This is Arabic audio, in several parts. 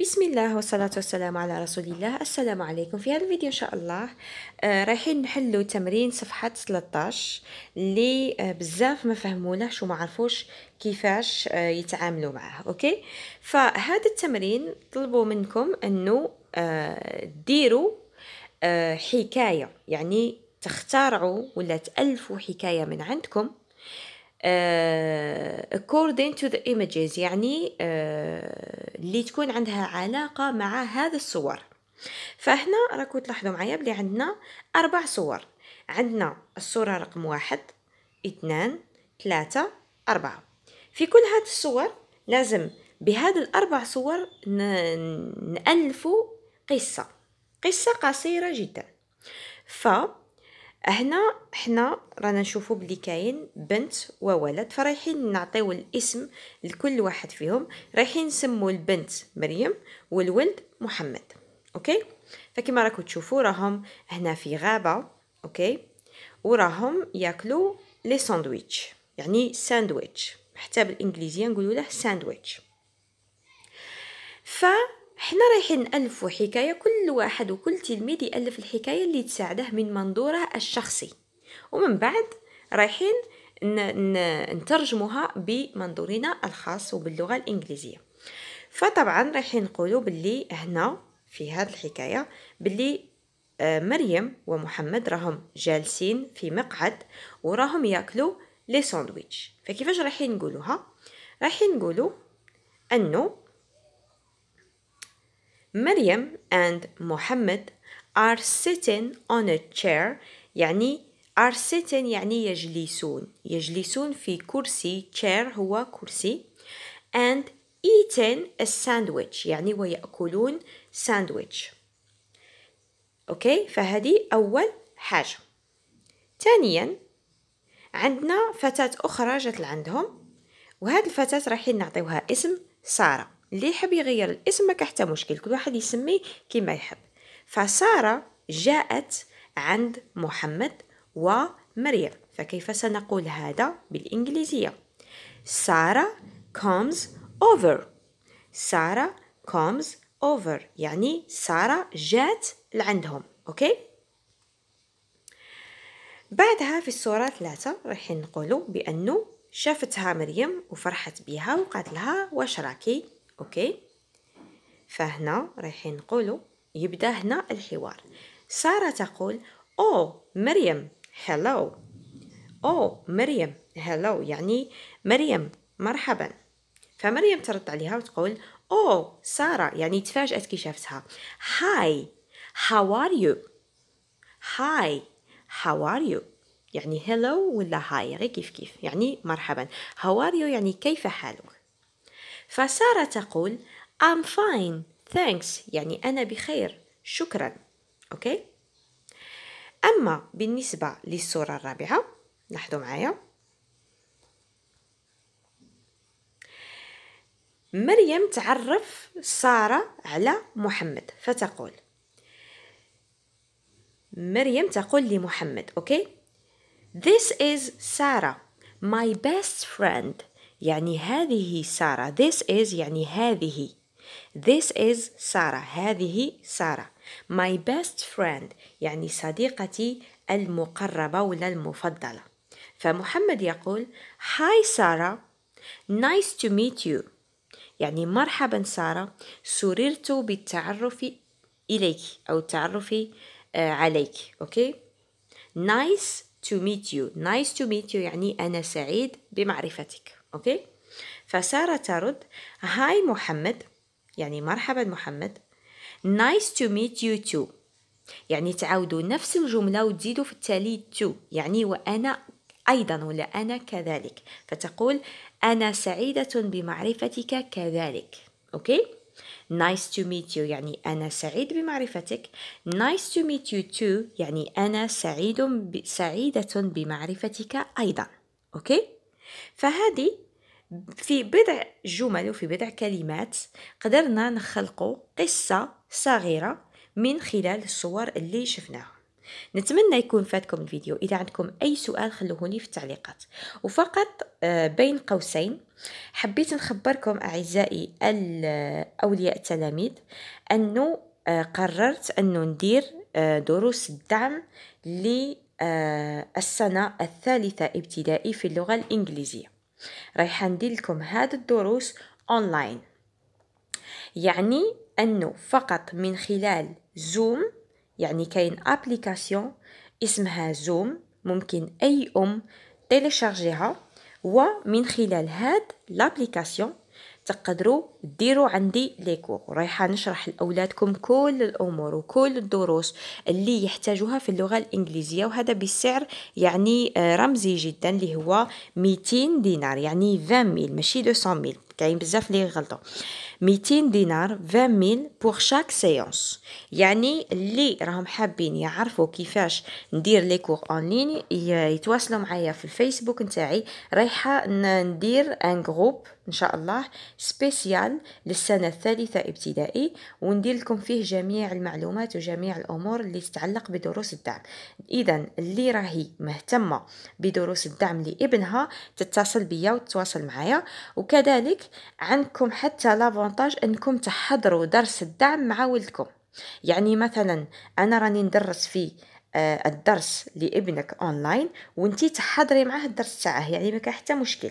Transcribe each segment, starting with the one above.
بسم الله والصلاة والسلام على رسول الله السلام عليكم في هذا الفيديو إن شاء الله آه رايحين نحلو تمرين صفحة 13 اللي آه بزاف ما فهموناش وما عرفوش كيفاش آه يتعاملوا معاه أوكي فهذا التمرين طلبوا منكم أنه آه ديروا آه حكاية يعني تختارعوا ولا تألفوا حكاية من عندكم آه، according to the images يعني آه، اللي تكون عندها علاقة مع هذا الصور فهنا راكو تلاحظوا معايا بلي عندنا أربع صور عندنا الصورة رقم واحد اثنان ثلاثة أربعة في كل هاد الصور لازم بهاد الأربع صور نألفوا قصة قصة قصيرة جدا ف هنا حنا رانا نشوفو بلي كاين بنت وولد فرايحين نعطيو الاسم لكل واحد فيهم رايحين نسمو البنت مريم والولد محمد اوكي فكما راكم تشوفوا راهم هنا في غابه اوكي وراهم ياكلوا لي ساندويتش يعني ساندويتش حتى بالانجليزيه نقولوا له ساندويتش ف حنا رايحين نألفوا حكاية كل واحد وكل تلميذ يألف الحكاية اللي تساعده من منظوره الشخصي ومن بعد رايحين نترجموها بمنظورنا الخاص وباللغة الإنجليزية فطبعا رايحين نقولوا باللي هنا في هذه الحكاية باللي آه، مريم ومحمد راهم جالسين في مقعد وراهم ياكلوا لي ساندويتش فكيفاش رايحين نقولوها رايحين نقولوا انه مريم and محمد are sitting on a chair يعني are sitting يعني يجلسون يجلسون في كرسي chair هو كرسي and eating a sandwich يعني ويأكلون sandwich أوكي فهذه أول حاجة ثانيا عندنا فتاة أخرى جات لعندهم وهذه الفتاة رايحين نعطيوها اسم سارة اللي يحب يغير الاسم ما حتى مشكل كل واحد يسميه كيما يحب فسارة جاءت عند محمد ومريم فكيف سنقول هذا بالإنجليزية سارة comes over سارة comes over يعني سارة جات لعندهم أوكي بعدها في الصورة ثلاثة راح نقولوا بأنه شافتها مريم وفرحت بها وقالت لها واش راكي اوكي فهنا رايحين نقولوا يبدا هنا الحوار ساره تقول او مريم هلو او مريم هلو يعني مريم مرحبا فمريم ترد عليها وتقول او ساره يعني تفاجات كي شافتها هاي هاو ار يو هاي هاو ار يو يعني هلو ولا هاي يعني غير كيف كيف يعني مرحبا هاو ار يو يعني كيف حالك فسارة تقول I'm fine thanks يعني أنا بخير شكرا أوكي أما بالنسبة للصورة الرابعة لاحظوا معايا مريم تعرف سارة على محمد فتقول مريم تقول لمحمد أوكي This is Sarah my best friend يعني هذه سارة this is يعني هذه this is سارة هذه سارة my best friend يعني صديقتي المقربة ولا المفضلة فمحمد يقول Hi سارة Nice to meet you يعني مرحبا سارة سررت بالتعرف إليك أو التعرف آه، عليك أوكي Nice to meet you Nice to meet you يعني أنا سعيد بمعرفتك أوكي فسارة ترد هاي محمد يعني مرحبا محمد nice to meet you too يعني تعاودوا نفس الجملة وتزيدوا في التالي تو يعني وأنا أيضا ولا أنا كذلك فتقول أنا سعيدة بمعرفتك كذلك أوكي nice to meet you يعني أنا سعيد بمعرفتك nice to meet you too يعني أنا سعيد ب... سعيدة بمعرفتك أيضا أوكي okay? فهذه في بضع جمل وفي بضع كلمات قدرنا نخلقوا قصة صغيرة من خلال الصور اللي شفناها نتمنى يكون فاتكم الفيديو إذا عندكم أي سؤال خلوهوني في التعليقات وفقط آه، بين قوسين حبيت نخبركم أعزائي أولياء التلاميذ أنه آه، قررت أنه ندير آه، دروس الدعم آه، السنة الثالثة ابتدائي في اللغة الإنجليزية رايحة ندير لكم هاد الدروس أونلاين يعني أنه فقط من خلال زوم يعني كاين ابليكاسيون اسمها زوم ممكن أي أم تيليشارجيها ومن خلال هاد لابليكاسيون تقدروا ديروا عندي ليكو رايحه نشرح لاولادكم كل الامور وكل الدروس اللي يحتاجوها في اللغه الانجليزيه وهذا بسعر يعني آه، رمزي جدا اللي هو 200 دينار يعني 20 ميل ماشي 200 ميل كاين بزاف اللي يغلطوا 200 دينار ميل بور شاك سيونس يعني اللي راهم حابين يعرفوا كيفاش ندير لي كور اون لين يتواصلوا معايا في الفيسبوك نتاعي رايحه ندير ان جروب ان شاء الله سبيسيال للسنه الثالثه ابتدائي وندير لكم فيه جميع المعلومات وجميع الامور اللي تتعلق بدروس الدعم اذا اللي راهي مهتمه بدروس الدعم لابنها تتصل بيا وتتواصل معايا وكذلك عندكم حتى لافونتاج انكم تحضروا درس الدعم مع ولدكم يعني مثلا انا راني ندرس في آه، الدرس لابنك اونلاين وانتي تحضري معاه الدرس تاعه يعني ما حتى مشكل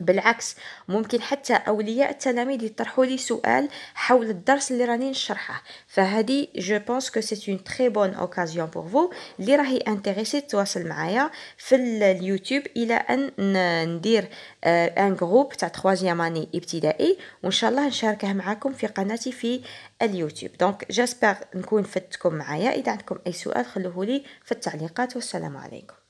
بالعكس ممكن حتى اولياء التلاميذ يطرحوا لي سؤال حول الدرس اللي راني نشرحه فهذه جو بونس كو سي اون تري بون اوكازيون بور فو اللي راهي انتريسي تواصل معايا في اليوتيوب الى ان ندير ان آه، جروب تاع 3 اني ابتدائي وان شاء الله نشاركه معاكم في قناتي في اليوتيوب دونك جيسبر نكون فدتكم معايا اذا عندكم اي سؤال خلوه لي في التعليقات والسلام عليكم